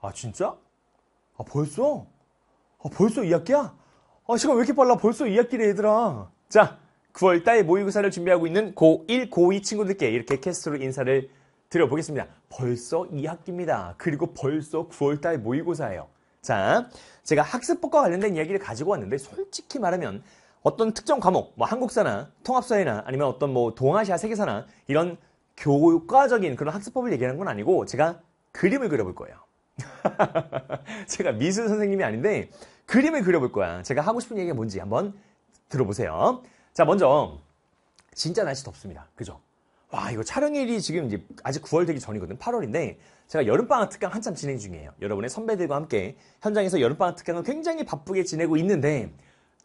아 진짜? 아 벌써? 아 벌써 2학기야? 아 시간 왜 이렇게 빨라 벌써 2학기래 얘들아 자 9월 달 모의고사를 준비하고 있는 고1, 고2 친구들께 이렇게 캐스트로 인사를 드려보겠습니다 벌써 2학기입니다 그리고 벌써 9월 달 모의고사예요 자 제가 학습법과 관련된 이야기를 가지고 왔는데 솔직히 말하면 어떤 특정 과목, 뭐 한국사나 통합사회나 아니면 어떤 뭐 동아시아 세계사나 이런 교과적인 그런 학습법을 얘기하는 건 아니고 제가 그림을 그려볼 거예요. 제가 미술 선생님이 아닌데 그림을 그려볼 거야. 제가 하고 싶은 얘기가 뭔지 한번 들어보세요. 자, 먼저 진짜 날씨 덥습니다. 그죠? 와, 이거 촬영일이 지금 이제 아직 9월 되기 전이거든. 8월인데 제가 여름방학 특강 한참 진행 중이에요. 여러분의 선배들과 함께 현장에서 여름방학 특강을 굉장히 바쁘게 지내고 있는데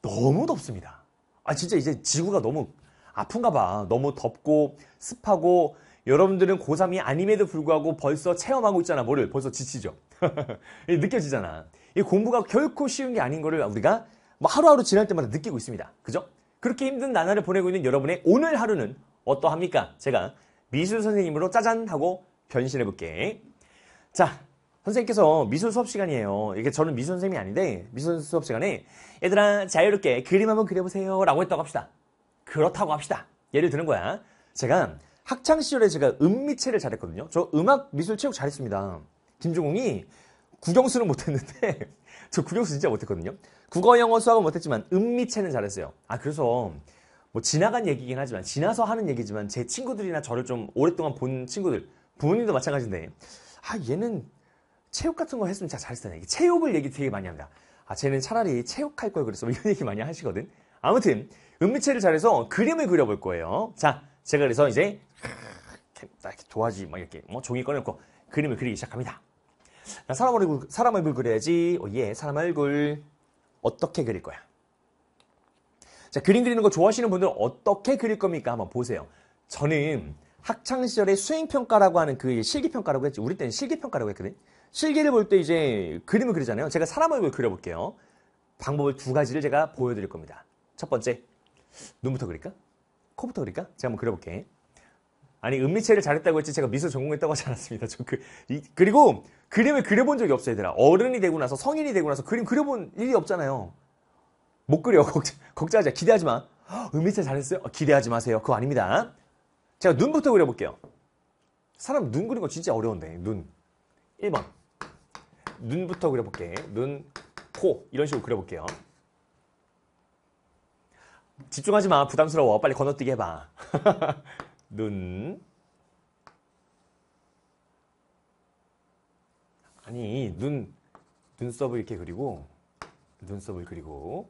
너무 덥습니다. 아, 진짜 이제 지구가 너무 아픈가 봐. 너무 덥고 습하고 여러분들은 고3이 아님에도 불구하고 벌써 체험하고 있잖아. 뭐를? 벌써 지치죠. 느껴지잖아. 이 공부가 결코 쉬운 게 아닌 거를 우리가 뭐 하루하루 지날 때마다 느끼고 있습니다. 그죠? 그렇게 힘든 나날을 보내고 있는 여러분의 오늘 하루는 어떠합니까? 제가 미술 선생님으로 짜잔 하고 변신해 볼게. 자, 선생님께서 미술 수업 시간이에요. 이게 저는 미술 선생님이 아닌데 미술 수업 시간에 얘들아 자유롭게 그림 한번 그려보세요 라고 했다고 합시다. 그렇다고 합시다. 예를 드는 거야. 제가 학창 시절에 제가 음미체를 잘했거든요. 저 음악, 미술, 체육 잘했습니다. 김종웅이 국영수는 못했는데 저 국영수 진짜 못했거든요. 국어, 영어, 수학은 못했지만 음미체는 잘했어요. 아 그래서 뭐 지나간 얘기긴 하지만 지나서 하는 얘기지만 제 친구들이나 저를 좀 오랫동안 본 친구들 부모님도 마찬가지인데 아 얘는 체육 같은 거 했으면 진짜 잘했을 텐데 체육을 얘기 되게 많이 합니다. 아 쟤는 차라리 체육할 걸 그랬어 뭐 이런 얘기 많이 하시거든. 아무튼 음미체를 잘해서 그림을 그려볼 거예요. 자. 제가 그래서 이제 이렇게 도화지 막 이렇게 뭐 종이 꺼내놓고 그림을 그리기 시작합니다. 사람 얼굴 사람 얼굴 그려야지. 오, 예, 사람 얼굴 어떻게 그릴 거야? 자, 그림 그리는 거 좋아하시는 분들은 어떻게 그릴 겁니까? 한번 보세요. 저는 학창 시절에 수행 평가라고 하는 그 실기 평가라고 했지. 우리 때는 실기 평가라고 했거든. 실기를 볼 때 이제 그림을 그리잖아요. 제가 사람 얼굴 그려볼게요. 방법을 두 가지를 제가 보여드릴 겁니다. 첫 번째, 눈부터 그릴까? 코부터 그릴까? 그러니까? 제가 한번 그려볼게. 아니 은미체를 잘했다고 했지 제가 미술 전공했다고 하지 않았습니다. 저 그, 이, 그리고 그림을 그려본 적이 없어요, 얘들아. 어른이 되고 나서 성인이 되고 나서 그림 그려본 일이 없잖아요. 못 그려. 걱정, 걱정하지 마. 기대하지 마. 은미체 잘했어요? 어, 기대하지 마세요. 그거 아닙니다. 제가 눈부터 그려볼게요. 사람 눈 그리는 거 진짜 어려운데. 눈. 1번. 눈부터 그려볼게. 눈, 코 이런 식으로 그려볼게요. 집중하지 마. 부담스러워. 빨리 건너뛰게 해봐. 눈. 아니, 눈, 눈썹을 이렇게 그리고, 눈썹을 그리고,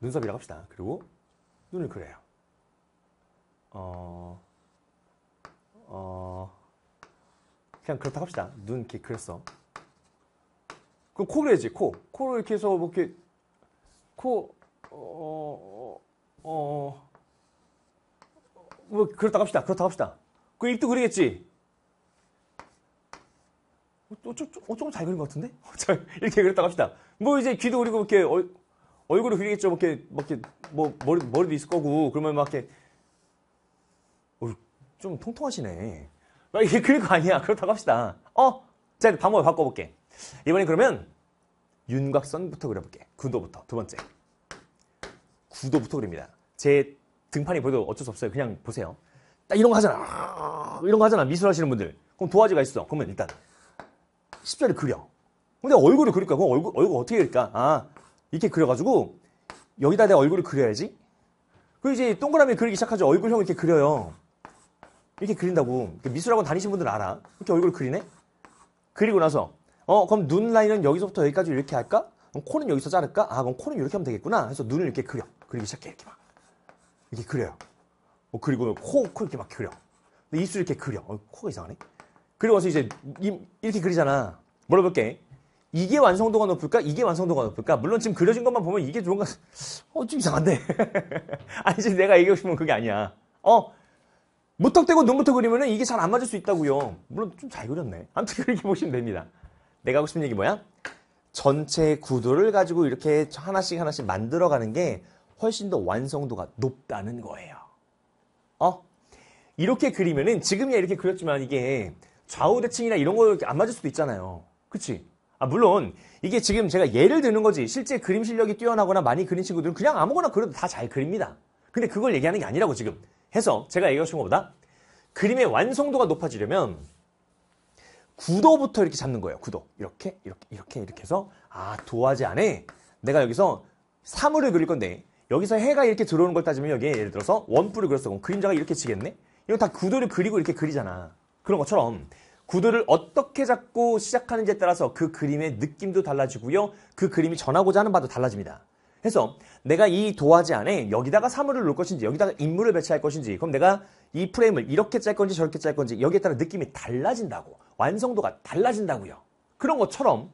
눈썹이라고 합시다. 그리고, 눈을 그려요. 어, 어, 그냥 그렇다고 합시다. 눈 이렇게 그렸어. 그럼 코 그려야지, 코. 코를 이렇게 해서, 뭐 이렇게, 코, 어, 어, 어, 뭐, 그렇다고 합시다. 그렇다고 합시다. 그 1도 그리겠지? 어, 어 좀, 어쩜 잘 그린 것 같은데? 이렇게 그렸다고 합시다. 뭐 이제 귀도 그리고 이렇게 얼, 얼굴을 그리겠죠. 뭐 이렇게, 뭐 이렇게, 뭐, 머리, 머리도 있을 거고. 그러면 막 이렇게, 어, 좀 통통하시네. 막 이게 그릴 거 아니야. 그렇다고 합시다. 어? 자, 방법을 바꿔볼게. 이번에 그러면 윤곽선부터 그려볼게. 군도부터. 두 번째. 구도부터 그립니다. 제 등판이 보여도 어쩔 수 없어요. 그냥 보세요. 딱 이런 거 하잖아. 이런 거 하잖아. 미술 하시는 분들. 그럼 도화지가 있어. 그러면 일단 십자를 그려. 근데 얼굴을 그릴까? 그럼 얼굴, 얼굴 어떻게 그릴까? 아, 이렇게 그려가지고 여기다 내 얼굴을 그려야지. 그리고 이제 동그라미 그리기 시작하죠. 얼굴형 이렇게 그려요. 이렇게 그린다고. 미술학원 다니신 분들은 알아. 이렇게 얼굴 을 그리네? 그리고 나서, 어, 그럼 눈 라인은 여기서부터 여기까지 이렇게 할까? 그럼 코는 여기서 자를까? 아, 그럼 코는 이렇게 하면 되겠구나. 해서 눈을 이렇게 그려. 그리고 시작해 이렇게 막 이렇게 그려요. 어, 그리고 뭐 코, 코 이렇게 막 그려. 입술 이렇게 그려. 어, 코가 이상하네. 그리고 와서 이제 이렇게 그리잖아. 물어볼게. 이게 완성도가 높을까? 이게 완성도가 높을까? 물론 지금 그려진 것만 보면 이게 뭔가 어, 좀 이상한데. 아니지 금 내가 얘기하고 싶은 건 그게 아니야. 어, 무턱대고 눈부터 그리면 은 이게 잘 안 맞을 수 있다고요. 물론 좀 잘 그렸네. 아무튼 그렇게 보시면 됩니다. 내가 하고 싶은 얘기 뭐야? 전체 구도를 가지고 이렇게 하나씩 하나씩 만들어가는 게 훨씬 더 완성도가 높다는 거예요. 어? 이렇게 그리면은 지금이야 이렇게 그렸지만 이게 좌우 대칭이나 이런 거 안 맞을 수도 있잖아요. 그치? 아, 물론 이게 지금 제가 예를 드는 거지 실제 그림 실력이 뛰어나거나 많이 그린 친구들은 그냥 아무거나 그려도 다 잘 그립니다. 근데 그걸 얘기하는 게 아니라고 지금 해서 제가 얘기하신 것보다 그림의 완성도가 높아지려면 구도부터 이렇게 잡는 거예요. 구도. 이렇게, 이렇게, 이렇게, 이렇게 해서, 아, 도화지 안에 내가 여기서 사물을 그릴 건데, 여기서 해가 이렇게 들어오는 걸 따지면 여기 에 예를 들어서 원뿔을 그렸어. 그럼 그림자가 이렇게 치겠네 이건 다 구도를 그리고 이렇게 그리잖아. 그런 것처럼 구도를 어떻게 잡고 시작하는지에 따라서 그 그림의 느낌도 달라지고요. 그 그림이 전하고자 하는 바도 달라집니다. 그래서 내가 이 도화지 안에 여기다가 사물을 놓을 것인지 여기다가 인물을 배치할 것인지 그럼 내가 이 프레임을 이렇게 짤 건지 저렇게 짤 건지 여기에 따라 느낌이 달라진다고 완성도가 달라진다고요. 그런 것처럼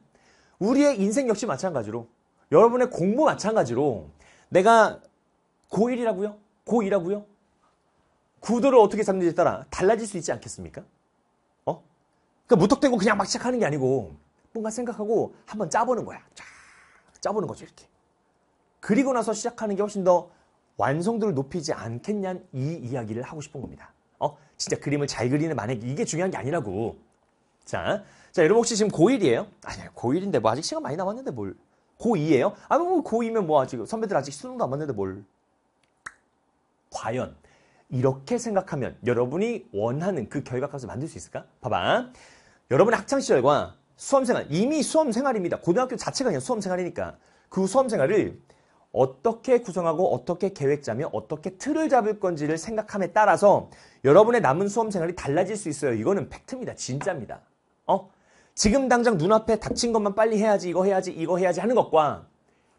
우리의 인생 역시 마찬가지로 여러분의 공부 마찬가지로 내가 고1이라고요? 고2라고요? 구도를 어떻게 잡는지에 따라 달라질 수 있지 않겠습니까? 어? 그러니까 무턱대고 그냥 막 시작하는 게 아니고 뭔가 생각하고 한번 짜보는 거야. 쫙 짜보는 거죠, 이렇게. 그리고 나서 시작하는 게 훨씬 더 완성도를 높이지 않겠냐는 이 이야기를 하고 싶은 겁니다. 어? 진짜 그림을 잘 그리는 만약 이게 중요한 게 아니라고. 자, 자 여러분 혹시 지금 고1이에요? 아니요, 고1인데 뭐 아직 시간 많이 남았는데 뭘. 고2예요? 아, 뭐 고2면 뭐 아직 선배들 아직 수능도 안 봤는데 뭘. 과연 이렇게 생각하면 여러분이 원하는 그 결과값을 만들 수 있을까? 봐봐. 여러분의 학창시절과 수험생활, 이미 수험생활입니다. 고등학교 자체가 그냥 수험생활이니까. 그 수험생활을 어떻게 구성하고 어떻게 계획 짜며 어떻게 틀을 잡을 건지를 생각함에 따라서 여러분의 남은 수험생활이 달라질 수 있어요. 이거는 팩트입니다. 진짜입니다. 어? 지금 당장 눈앞에 닥친 것만 빨리 해야지, 이거 해야지, 이거 해야지 하는 것과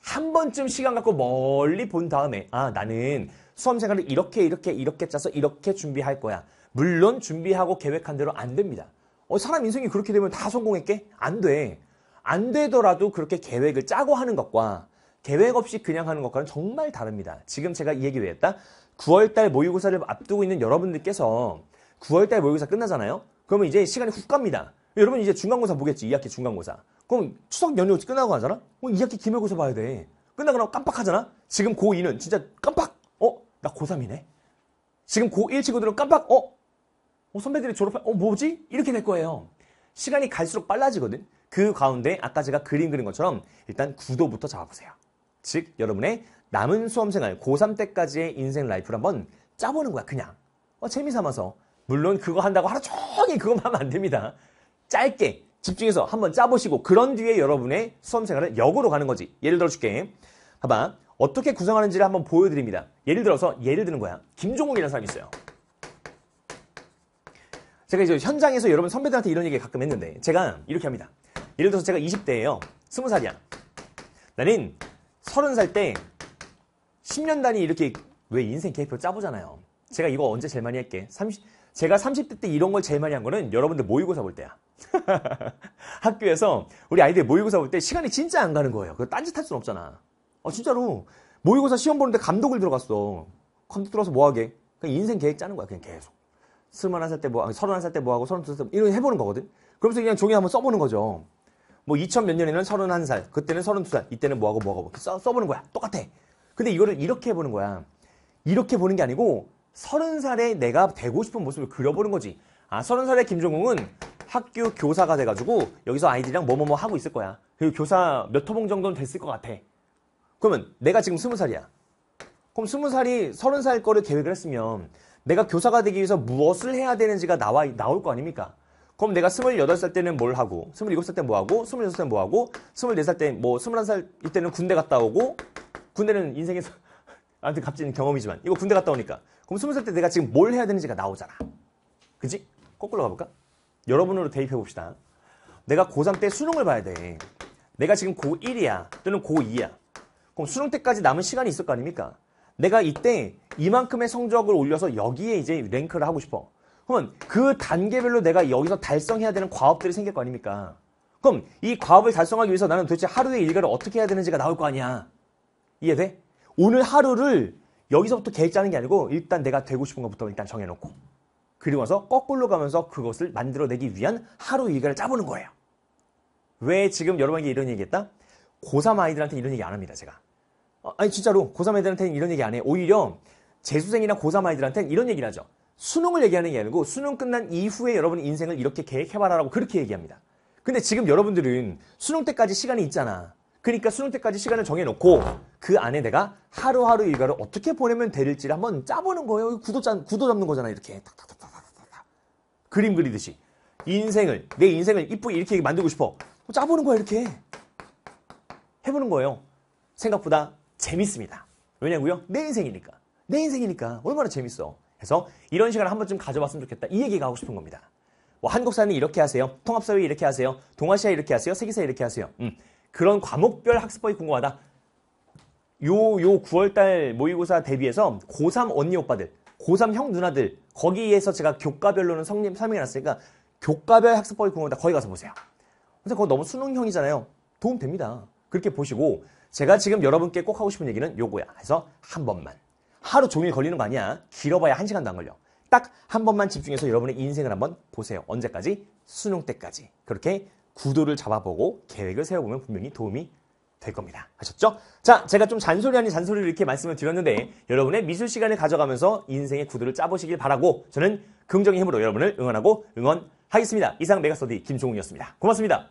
한 번쯤 시간 갖고 멀리 본 다음에, 아, 나는 수험생활을 이렇게, 이렇게, 이렇게 짜서 이렇게 준비할 거야. 물론 준비하고 계획한 대로 안 됩니다. 어, 사람 인생이 그렇게 되면 다 성공했게? 안 돼. 안 되더라도 그렇게 계획을 짜고 하는 것과 계획 없이 그냥 하는 것과는 정말 다릅니다. 지금 제가 이 얘기 왜 했다? 9월달 모의고사를 앞두고 있는 여러분들께서 9월달 모의고사 끝나잖아요? 그러면 이제 시간이 훅 갑니다. 여러분 이제 중간고사 보겠지 2학기 중간고사 그럼 추석 연휴 끝나고 하잖아 어, 2학기 기말고사 봐야 돼 끝나고 나면 깜빡하잖아 지금 고2는 진짜 깜빡 어? 나 고3이네 지금 고1 친구들은 깜빡 어? 어 선배들이 졸업할 어 뭐지? 이렇게 될 거예요 시간이 갈수록 빨라지거든 그 가운데 아까 제가 그림 그린 것처럼 일단 구도부터 잡아보세요 즉 여러분의 남은 수험생활 고3 때까지의 인생 라이프를 한번 짜보는 거야 그냥 어, 재미 삼아서 물론 그거 한다고 하루 종일 그것만 하면 안 됩니다 짧게 집중해서 한번 짜보시고 그런 뒤에 여러분의 수험생활을 역으로 가는 거지. 예를 들어 줄게. 봐봐. 어떻게 구성하는지를 한번 보여드립니다. 예를 들어서 예를 드는 거야. 김종욱이라는 사람이 있어요. 제가 이제 현장에서 여러분 선배들한테 이런 얘기 가끔 했는데 제가 이렇게 합니다. 예를 들어서 제가 20대예요. 20살이야. 나는 30살 때 10년 단위 이렇게 왜 인생 계획표 짜보잖아요. 제가 이거 언제 제일 많이 할게? 30, 제가 30대 때 이런 걸 제일 많이 한 거는 여러분들 모의고사 볼 때야. 학교에서 우리 아이들 모의고사 볼 때 시간이 진짜 안 가는 거예요. 그 딴짓 할 수는 없잖아. 어, 진짜로. 모의고사 시험 보는데 감독을 들어갔어. 감독 들어가서 뭐하게? 그냥 인생 계획 짜는 거야. 그냥 계속. 스물한 살때 뭐, 아, 서른한 살 때 뭐하고, 서른두 살때 뭐, 이런 해보는 거거든. 그러면서 그냥 종이 한번 써보는 거죠. 뭐2000몇 년에는 31살, 그때는 32살, 이때는 뭐하고 뭐하고 써, 써보는 거야. 똑같아. 근데 이거를 이렇게 해보는 거야. 이렇게 보는 게 아니고 30살에 내가 되고 싶은 모습을 그려보는 거지. 아, 3 0살에 김종국은 학교 교사가 돼가지고 여기서 아이들이랑 뭐뭐뭐 하고 있을 거야. 그리고 교사 몇호봉 정도는 됐을 것 같아. 그러면 내가 지금 스무 살이야. 그럼 스무 살이 서른 살 거를 계획을 했으면 내가 교사가 되기 위해서 무엇을 해야 되는지가 나와 나올 거 아닙니까? 그럼 내가 스물여덟 살 때는 뭘 하고, 스물일곱 살 때 뭐 하고, 스물여섯 살때뭐 하고, 스물네 살 때 뭐 스물한 살 이때는 군대 갔다 오고, 군대는 인생에서 아무튼 값진 경험이지만 이거 군대 갔다 오니까 그럼 스무 살때 내가 지금 뭘 해야 되는지가 나오잖아. 그지? 거꾸로 가볼까? 여러분으로 대입해 봅시다. 내가 고3 때 수능을 봐야 돼. 내가 지금 고1이야 또는 고2야. 그럼 수능 때까지 남은 시간이 있을 거 아닙니까? 내가 이때 이만큼의 성적을 올려서 여기에 이제 랭크를 하고 싶어. 그러면 그 단계별로 내가 여기서 달성해야 되는 과업들이 생길 거 아닙니까? 그럼 이 과업을 달성하기 위해서 나는 도대체 하루의 일과를 어떻게 해야 되는지가 나올 거 아니야. 이해돼? 오늘 하루를 여기서부터 계획 짜는 게 아니고 일단 내가 되고 싶은 것부터 일단 정해놓고 그리고 와서 거꾸로 가면서 그것을 만들어내기 위한 하루 일과를 짜보는 거예요. 왜 지금 여러분에게 이런 얘기했다? 고3 아이들한테 이런 얘기 안 합니다, 제가. 어, 아니, 진짜로. 고3 아이들한테는 이런 얘기 안 해. 오히려 재수생이나 고3 아이들한테는 이런 얘기를 하죠. 수능을 얘기하는 게 아니고 수능 끝난 이후에 여러분 인생을 이렇게 계획해봐라라고 그렇게 얘기합니다. 근데 지금 여러분들은 수능 때까지 시간이 있잖아. 그러니까 수능 때까지 시간을 정해놓고 그 안에 내가 하루하루 일과를 어떻게 보내면 될지를 한번 짜보는 거예요. 구도, 짜, 구도 잡는 거잖아, 이렇게. 탁탁탁. 그림 그리듯이 인생을 내 인생을 이쁘게 이렇게 만들고 싶어. 뭐 짜보는 거야 이렇게 해보는 거예요. 생각보다 재밌습니다. 왜냐고요? 내 인생이니까. 내 인생이니까 얼마나 재밌어. 그래서 이런 시간을 한 번쯤 가져봤으면 좋겠다. 이 얘기가 하고 싶은 겁니다. 뭐 한국사는 이렇게 하세요. 통합사회 이렇게 하세요. 동아시아 이렇게 하세요. 세계사 이렇게 하세요. 음, 그런 과목별 학습법이 궁금하다. 요, 요 9월달 모의고사 대비해서 고3 언니 오빠들, 고3 형 누나들 거기에서 제가 교과별로는 성립 설명해 놨으니까 교과별 학습법이 궁금하다 거기 가서 보세요. 근데 그건 너무 수능형이잖아요. 도움 됩니다. 그렇게 보시고 제가 지금 여러분께 꼭 하고 싶은 얘기는 요거야. 해서 한 번만. 하루 종일 걸리는 거 아니야. 길어봐야 한 시간도 안 걸려. 딱 한 번만 집중해서 여러분의 인생을 한번 보세요. 언제까지? 수능 때까지. 그렇게 구도를 잡아보고 계획을 세워보면 분명히 도움이 될 겁니다. 하셨죠 자, 제가 좀 잔소리 아닌 잔소리를 이렇게 말씀을 드렸는데 여러분의 미술 시간을 가져가면서 인생의 구두를 짜보시길 바라고 저는 긍정의 힘으로 여러분을 응원하고 응원하겠습니다. 이상 메가서디 김종욱이었습니다. 고맙습니다.